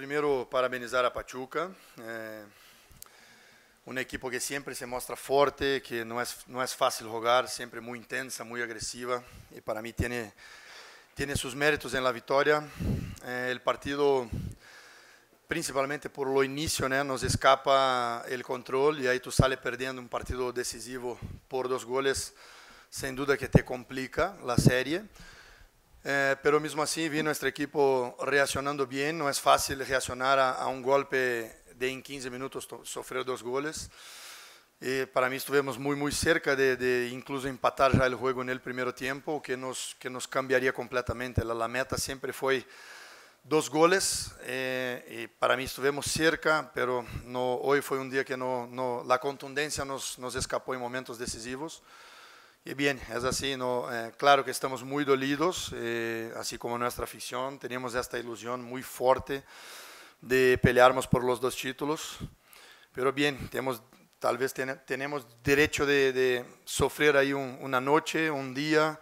Primeiro, parabenizar a Pachuca, eh, é, um equipo que sempre se mostra forte, que não é, não é fácil jogar, sempre muito intensa, muito agressiva, e para mim tem tem seus méritos em la vitória. O é, partido, principalmente por lo início, né, nos escapa o controle e aí tu sai perdendo um partido decisivo por dois goles, sem dúvida que te complica la série. Eh, pero mismo así vi nuestro equipo reaccionando bien, no es fácil reaccionar a, un golpe de en 15 minutos sofrer dos goles. Y para mí estuvimos muy, muy cerca de, incluso empatar ya el juego en el primer tiempo, que nos, que nos cambiaría completamente. La, meta siempre fue dos goles eh, y para mí estuvimos cerca, pero hoy fue un día que no, no la contundencia nos, nos escapó en momentos decisivos. Y bien, es así, ¿no? Eh, claro que estamos muy dolidos, eh, así como nuestra afición, teníamos esta ilusión muy fuerte de pelearnos por los dos títulos, pero bien, tenemos, tal vez tenemos derecho de, de sufrir ahí una noche, un día,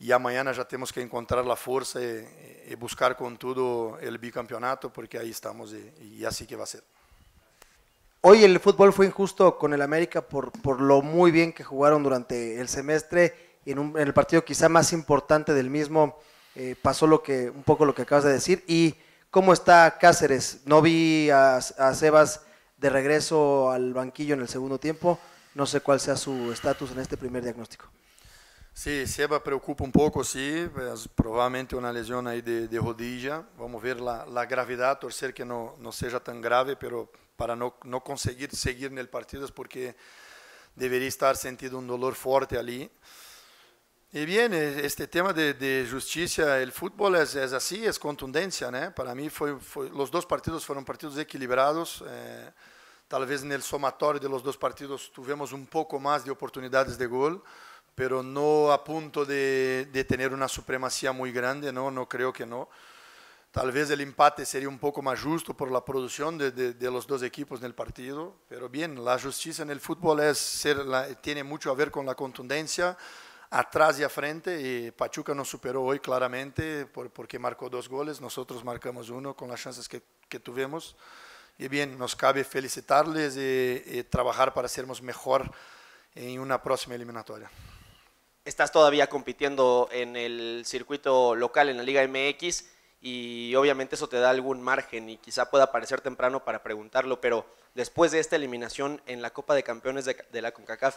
y mañana ya tenemos que encontrar la fuerza eh, y, buscar con todo el bicampeonato, porque ahí estamos y así que va a ser. Hoy el fútbol fue injusto con el América por, por lo muy bien que jugaron durante el semestre y en, el partido quizá más importante del mismo eh, pasó lo que un poco lo que acabas de decir y cómo está Cáceres. No vi a Sebas de regreso al banquillo en el segundo tiempo. No sé cuál sea su estatus en este primer diagnóstico. Sim, Seba preocupa um pouco, sim. Provavelmente uma lesão aí de, de rodilha. Vamos ver a, a gravidade, torcer que não, não seja tão grave, pero para não, não conseguir seguir no partido, porque deveria estar sentindo um dolor forte ali. E bem, este tema de, de justiça, o futebol é, é assim, é contundência, né? Para mim, foi, foi, os dois partidos foram partidos equilibrados. Eh, talvez no somatório de los dois partidos tivemos um pouco mais de oportunidades de gol. pero no a punto de, tener una supremacía muy grande, no, no creo que no. Tal vez el empate sería un poco más justo por la producción de, los dos equipos en el partido, pero bien, la justicia en el fútbol es tiene mucho a ver con la contundencia atrás y a frente, y Pachuca nos superó hoy claramente porque marcó dos goles, nosotros marcamos uno con las chances que, tuvimos, y bien, nos cabe felicitarles y, eh, y eh, trabajar para sermos mejor en una próxima eliminatoria estás todavía compitiendo en el circuito local, en la Liga MX, y obviamente eso te da algún margen y quizá pueda aparecer temprano para preguntarlo, pero después de esta eliminación en la Copa de Campeones de, la CONCACAF,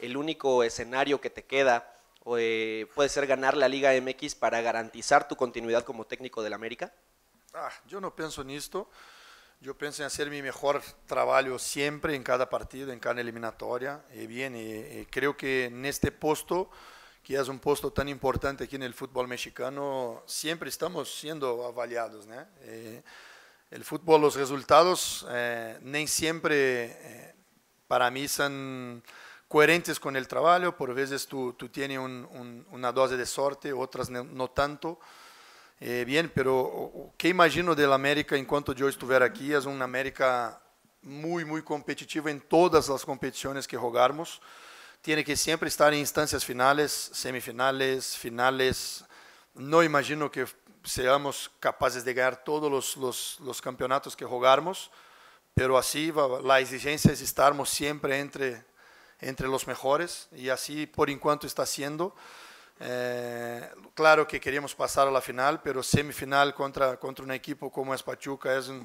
el único escenario que te queda eh, puede ser ganar la Liga MX para garantizar tu continuidad como técnico del América? Ah, yo no pienso en esto. Yo pienso en hacer mi mejor trabajo siempre en cada partido, en cada eliminatoria. Y bien, creo que en este puesto, que es un puesto tan importante aquí en el fútbol mexicano, siempre estamos siendo avaliados. Eh, el fútbol, los resultados, eh, no siempre eh, para mí son coherentes con el trabajo. Por veces tú, tienes una dosis de suerte, otras no tanto. Eh, bien, pero ¿qué imagino del América enquanto yo estuviera aquí? Es un América muy, muy competitivo en todas las competiciones que jugamos. Tiene que siempre estar en instancias finales, semifinales, finales. No imagino que seamos capaces de ganar todos los, los, los campeonatos que jugamos, pero así va, la exigencia es estarmos siempre entre, entre los mejores y así por enquanto está siendo. Eh, claro que queríamos pasar a la final, pero semifinal contra, contra un equipo como es Pachuca es é un,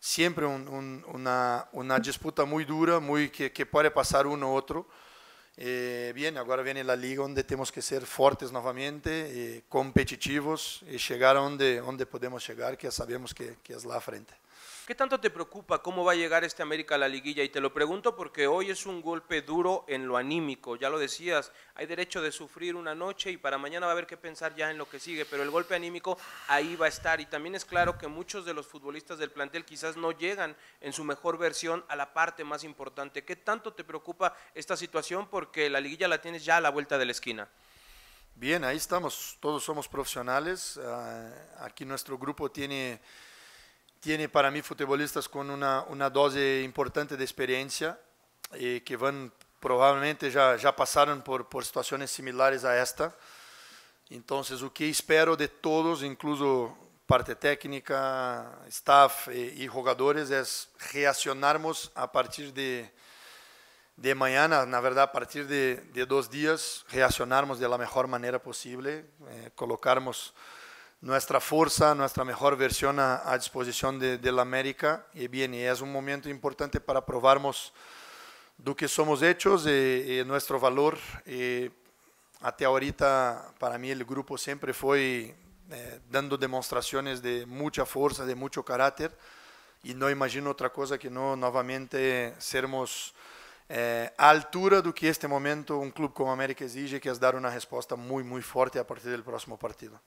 siempre un, un, una, una, disputa muy dura, muy que, que puede pasar uno u otro. Eh, bien, ahora viene la liga donde tenemos que ser fuertes nuevamente, eh, competitivos y llegar a donde, donde podemos llegar, que sabemos que, que es é la frente. ¿Qué tanto te preocupa cómo va a llegar este América a la liguilla? Y te lo pregunto porque hoy es un golpe duro en lo anímico, ya lo decías, hay derecho de sufrir una noche y para mañana va a haber que pensar ya en lo que sigue, pero el golpe anímico ahí va a estar y también es claro que muchos de los futbolistas del plantel quizás no llegan en su mejor versión a la parte más importante. ¿Qué tanto te preocupa esta situación porque la liguilla la tienes ya a la vuelta de la esquina? Bien, ahí estamos, todos somos profesionales, ah, aquí nuestro grupo tiene tiene para mim futbolistas com uma dose importante de experiência e eh, que vão provavelmente já já passaram por, por situações similares a esta. Então, o que espero de todos, incluso parte técnica, staff e eh, jogadores, é es reaccionarmos a partir de, de mañana, na verdade, a partir de, de dois dias, reacionarmos da melhor maneira possível, eh, colocarmos nuestra fuerza, nuestra mejor versión a, disposición de, la América. Y bien, es un momento importante para probarnos de que somos hechos y, eh, eh, nuestro valor. Y eh, hasta ahorita, para mí, el grupo siempre fue dando demostraciones de mucha fuerza, de mucho carácter. Y no imagino otra cosa que no nuevamente sermos a altura de que este momento un club como América exige, que es dar una respuesta muy, muy fuerte a partir del próximo partido.